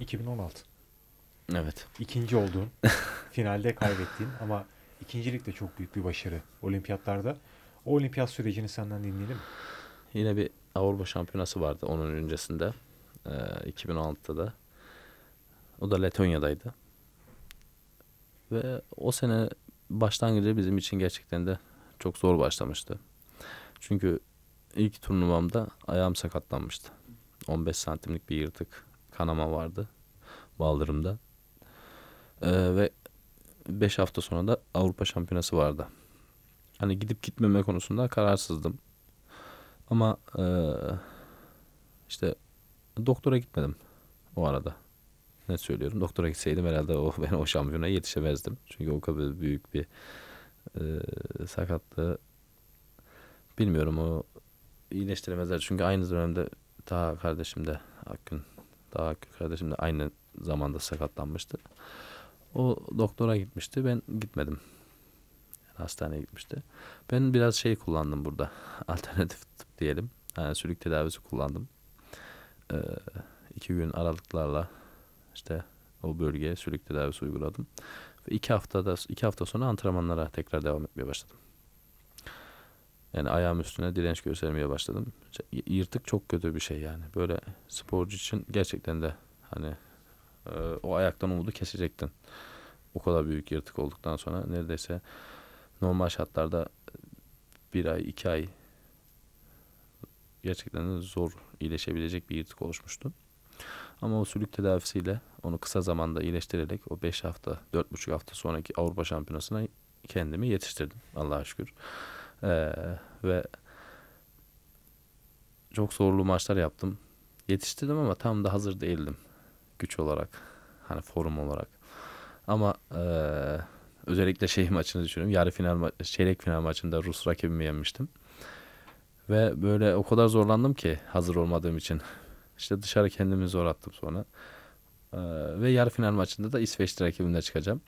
2016. Evet. İkinci olduğun, finalde kaybettiğin ama ikincilik de çok büyük bir başarı olimpiyatlarda. O olimpiyat sürecini senden dinleyelim. Yine bir Avrupa Şampiyonası vardı onun öncesinde. Ee, 2016'da da. O da Letonya'daydı. Ve o sene başlangıcı bizim için gerçekten de çok zor başlamıştı. Çünkü ilk turnuvamda ayağım sakatlanmıştı. 15 santimlik bir yırtık kanama vardı baldırımda. Ee, ve 5 hafta sonra da Avrupa Şampiyonası vardı. Hani gidip gitmeme konusunda kararsızdım. Ama e, işte doktora gitmedim o arada. Ne söylüyorum? Doktora gitseydim herhalde o ben o şampiyona yetişemezdim. Çünkü o kadar büyük bir e, sakatlığı bilmiyorum o iyileştiremezler. Çünkü aynı dönemde daha kardeşim de Akgün, daha Akgün kardeşim de aynı zamanda sakatlanmıştı. O doktora gitmişti. Ben gitmedim. Yani hastaneye gitmişti. Ben biraz şey kullandım burada. Alternatif tıp diyelim. Yani sülük tedavisi kullandım. Ee, iki gün aralıklarla işte o bölgeye sülük tedavisi uyguladım. Ve iki haftada iki hafta sonra antrenmanlara tekrar devam etmeye başladım. Yani ayağım üstüne direnç göstermeye başladım. Yırtık çok kötü bir şey yani. Böyle sporcu için gerçekten de hani e, o ayaktan umudu kesecektin. O kadar büyük yırtık olduktan sonra neredeyse normal şartlarda bir ay, iki ay gerçekten de zor iyileşebilecek bir yırtık oluşmuştu. Ama o sülük tedavisiyle onu kısa zamanda iyileştirerek o 5 hafta, 4,5 hafta sonraki Avrupa Şampiyonası'na kendimi yetiştirdim Allah'a şükür. Ee, ve çok zorlu maçlar yaptım. Yetiştirdim ama tam da hazır değildim güç olarak. Hani forum olarak. Ama e, özellikle şey maçını düşünüyorum. Yarı final ma- çeyrek final maçında Rus rakibimi yenmiştim. Ve böyle o kadar zorlandım ki hazır olmadığım için. İşte dışarı kendimi zor attım sonra. E, ve yarı final maçında da İsveç rakibimle çıkacağım.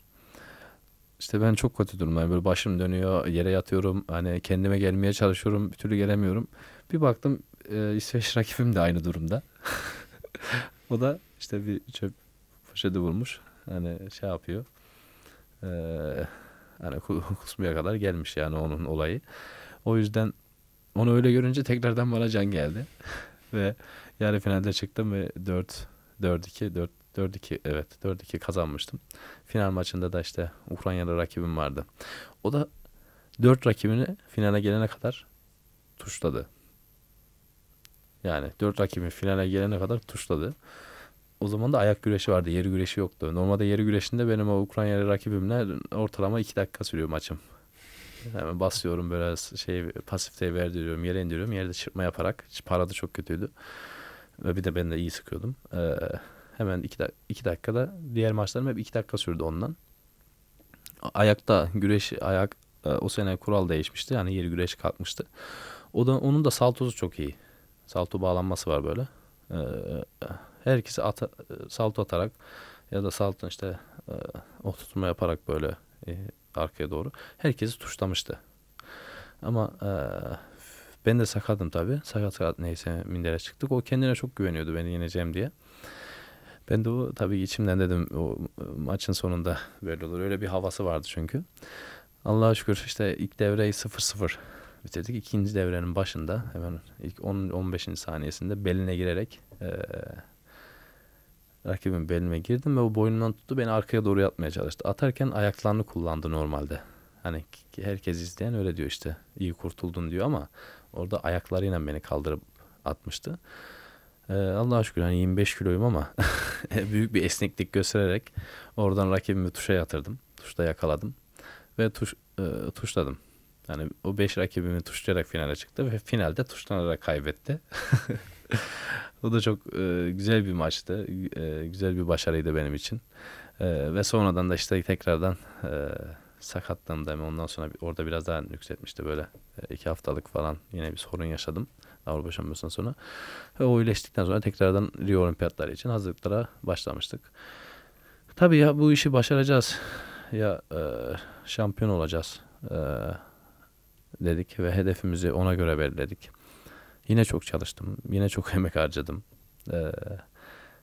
İşte ben çok kötü durumdayım. Böyle başım dönüyor, yere yatıyorum. Hani kendime gelmeye çalışıyorum. Bir türlü gelemiyorum. Bir baktım e, İsveç rakibim de aynı durumda. o da işte bir çöp poşeti bulmuş. Hani şey yapıyor. E, hani kusmaya kadar gelmiş yani onun olayı. O yüzden onu öyle görünce tekrardan bana can geldi. ve yarı finalde çıktım ve 4 4-2 4 4-2 evet 4-2 kazanmıştım. Final maçında da işte Ukraynalı rakibim vardı. O da 4 rakibini finale gelene kadar tuşladı. Yani 4 rakibin finale gelene kadar tuşladı. O zaman da ayak güreşi vardı. Yeri güreşi yoktu. Normalde yeri güreşinde benim o Ukraynalı rakibimle ortalama 2 dakika sürüyor maçım. Hemen basıyorum böyle şey pasifteyi verdiriyorum yere indiriyorum. Yerde çırpma yaparak. parada çok kötüydü. Ve bir de ben de iyi sıkıyordum. Ee, hemen iki, da, iki dakikada diğer maçlarım hep iki dakika sürdü ondan. Ayakta güreş ayak e, o sene kural değişmişti. Yani yeri güreş kalkmıştı. O da onun da saltosu çok iyi. Salto bağlanması var böyle. Ee, herkesi ata, e, salto atarak ya da saltın işte e, oh, tutma yaparak böyle e, arkaya doğru herkesi tuşlamıştı. Ama e, ben de sakadım tabii. Sakat sakat neyse mindere çıktık. O kendine çok güveniyordu beni yeneceğim diye. Ben de o tabii içimden dedim o e, maçın sonunda böyle olur. Öyle bir havası vardı çünkü. Allah'a şükür işte ilk devreyi 0-0 bitirdik. İkinci devrenin başında hemen ilk 10 15. saniyesinde beline girerek e, rakibin beline girdim ve o boynundan tuttu beni arkaya doğru yatmaya çalıştı. Atarken ayaklarını kullandı normalde. Hani herkes izleyen öyle diyor işte iyi kurtuldun diyor ama Orada ayaklarıyla beni kaldırıp atmıştı. Ee, Allah'a şükür hani 25 kiloyum ama büyük bir esneklik göstererek oradan rakibimi tuşa yatırdım. Tuşta yakaladım ve tuş, e, tuşladım. Yani o 5 rakibimi tuşlayarak finale çıktı ve finalde tuşlanarak kaybetti. o da çok e, güzel bir maçtı. E, güzel bir başarıydı benim için. E, ve sonradan da işte tekrardan e, sakatlığımda hemen ondan sonra orada biraz daha yükseltmişti böyle e, iki haftalık falan yine bir sorun yaşadım Avrupa Şampiyonası'ndan sonra. Ve o iyileştikten sonra tekrardan Rio Olimpiyatları için hazırlıklara başlamıştık. Tabii ya bu işi başaracağız ya e, şampiyon olacağız e, dedik ve hedefimizi ona göre belirledik. Yine çok çalıştım. Yine çok emek harcadım. Ee,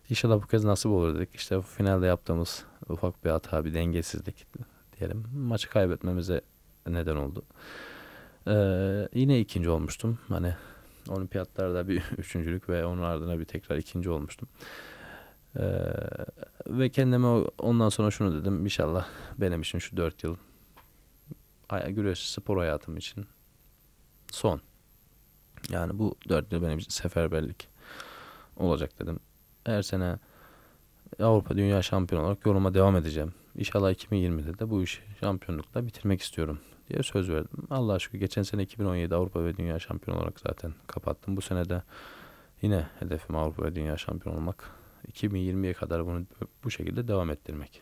inşallah bu kez nasip olur dedik. İşte finalde yaptığımız ufak bir hata, bir dengesizlik diyelim. Maçı kaybetmemize neden oldu. Ee, yine ikinci olmuştum. Hani olimpiyatlarda bir üçüncülük ve onun ardına bir tekrar ikinci olmuştum. Ee, ve kendime ondan sonra şunu dedim. İnşallah benim için şu dört yıl güreş spor hayatım için son. Yani bu dört yıl benim için seferberlik olacak dedim. Her sene Avrupa Dünya Şampiyonu olarak yoruma devam edeceğim. İnşallah 2020'de de bu işi şampiyonlukla bitirmek istiyorum diye söz verdim. Allah şükür geçen sene 2017 Avrupa ve Dünya Şampiyonu olarak zaten kapattım. Bu sene de yine hedefim Avrupa ve Dünya Şampiyonu olmak. 2020'ye kadar bunu bu şekilde devam ettirmek.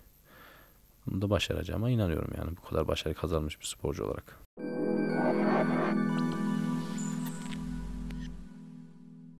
Bunu da başaracağıma inanıyorum yani bu kadar başarı kazanmış bir sporcu olarak.